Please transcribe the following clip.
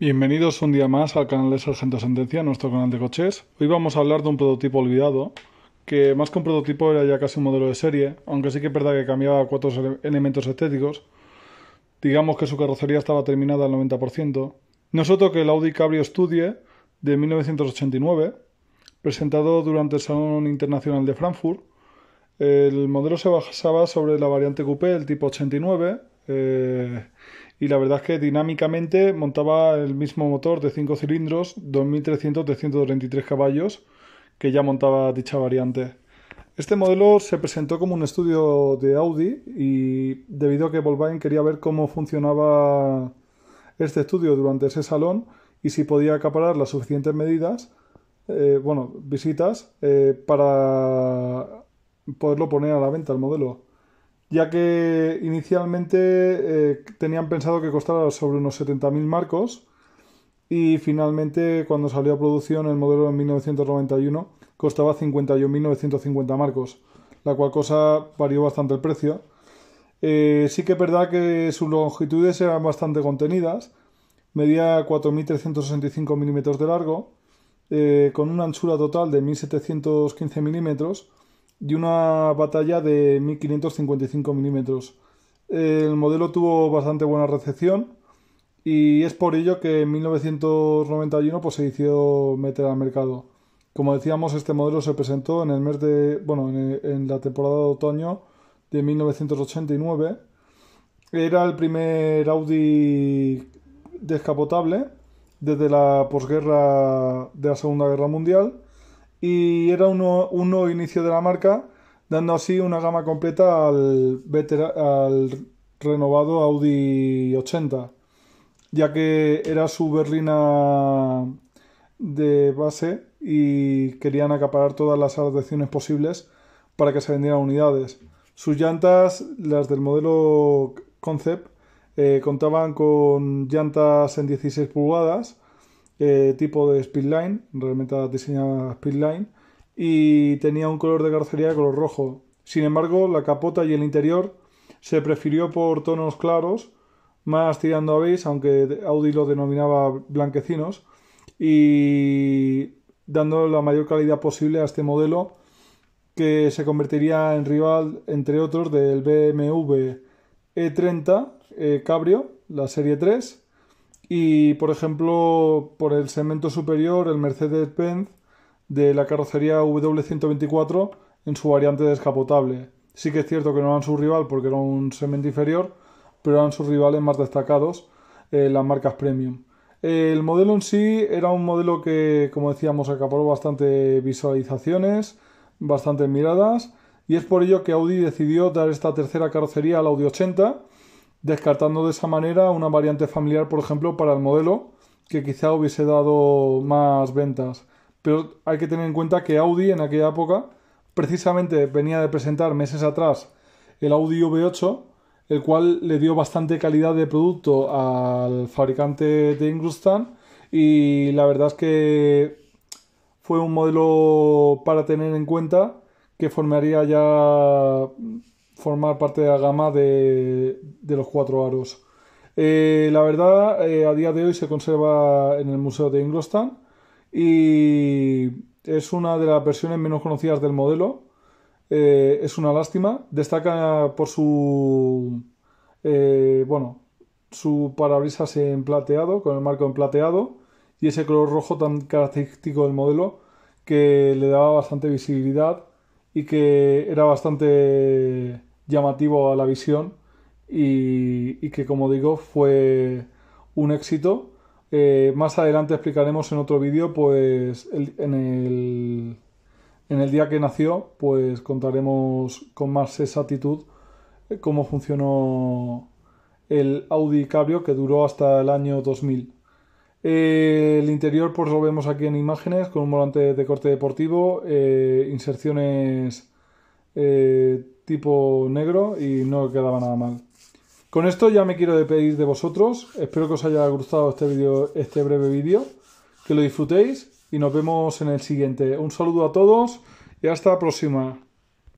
Bienvenidos un día más al canal de Sargento Sentencia, nuestro canal de coches. Hoy vamos a hablar de un prototipo olvidado, que más que un prototipo era ya casi un modelo de serie, aunque sí que es verdad que cambiaba cuatro elementos estéticos. Digamos que su carrocería estaba terminada al 90%. Nosotros que el Audi Cabrio Studie de 1989, presentado durante el Salón Internacional de Frankfurt. El modelo se basaba sobre la variante coupé, el tipo 89, eh, y la verdad es que dinámicamente montaba el mismo motor de 5 cilindros, 2300-333 caballos, que ya montaba dicha variante. Este modelo se presentó como un estudio de Audi y debido a que Volkswagen quería ver cómo funcionaba este estudio durante ese salón y si podía acaparar las suficientes medidas, eh, bueno, visitas, eh, para poderlo poner a la venta el modelo ya que inicialmente eh, tenían pensado que costara sobre unos 70.000 marcos y finalmente cuando salió a producción el modelo en 1991 costaba 51.950 marcos, la cual cosa varió bastante el precio. Eh, sí que es verdad que sus longitudes eran bastante contenidas, medía 4.365 milímetros de largo, eh, con una anchura total de 1.715 milímetros, y una batalla de 1555 milímetros. El modelo tuvo bastante buena recepción y es por ello que en 1991 pues, se decidió meter al mercado. Como decíamos, este modelo se presentó en el mes de, bueno, en, en la temporada de otoño de 1989. Era el primer Audi descapotable desde la posguerra de la Segunda Guerra Mundial y era un nuevo inicio de la marca, dando así una gama completa al, renovado Audi 80, ya que era su berlina de base y querían acaparar todas las adaptaciones posibles para que se vendieran unidades. Sus llantas, las del modelo Concept, eh, contaban con llantas en 16 pulgadas eh, tipo de Speedline, realmente diseñada Speedline, y tenía un color de carrocería de color rojo. Sin embargo, la capota y el interior se prefirió por tonos claros, más tirando a beige, aunque Audi lo denominaba blanquecinos, y dando la mayor calidad posible a este modelo que se convertiría en rival, entre otros, del BMW E30 eh, Cabrio, la serie 3, y, por ejemplo, por el segmento superior, el Mercedes-Benz de la carrocería W124 en su variante descapotable. Sí que es cierto que no eran su rival porque era un segmento inferior, pero eran sus rivales más destacados, eh, las marcas premium. El modelo en sí era un modelo que, como decíamos, acaparó bastante visualizaciones, bastantes miradas, y es por ello que Audi decidió dar esta tercera carrocería al Audi 80 descartando de esa manera una variante familiar, por ejemplo, para el modelo, que quizá hubiese dado más ventas. Pero hay que tener en cuenta que Audi en aquella época precisamente venía de presentar meses atrás el Audi V8, el cual le dio bastante calidad de producto al fabricante de Ingustan y la verdad es que fue un modelo para tener en cuenta que formaría ya formar parte de la gama de, los cuatro aros. Eh, la verdad, eh, a día de hoy se conserva en el Museo de Ingolstadt y es una de las versiones menos conocidas del modelo. Eh, es una lástima. Destaca por su. bueno, su parabrisas en plateado, con el marco en plateado y ese color rojo tan característico del modelo que le daba bastante visibilidad y que era bastante llamativo a la visión y, que como digo fue un éxito. Eh, más adelante explicaremos en otro vídeo, pues en, el, día que nació, pues contaremos con más exactitud eh, cómo funcionó el Audi Cabrio que duró hasta el año 2000. el interior pues lo vemos aquí en imágenes con un volante de corte deportivo, eh, inserciones eh, tipo negro y no quedaba nada mal. Con esto ya me quiero despedir de vosotros. Espero que os haya gustado este, este breve vídeo, que lo disfrutéis y nos vemos en el siguiente. Un saludo a todos y hasta la próxima.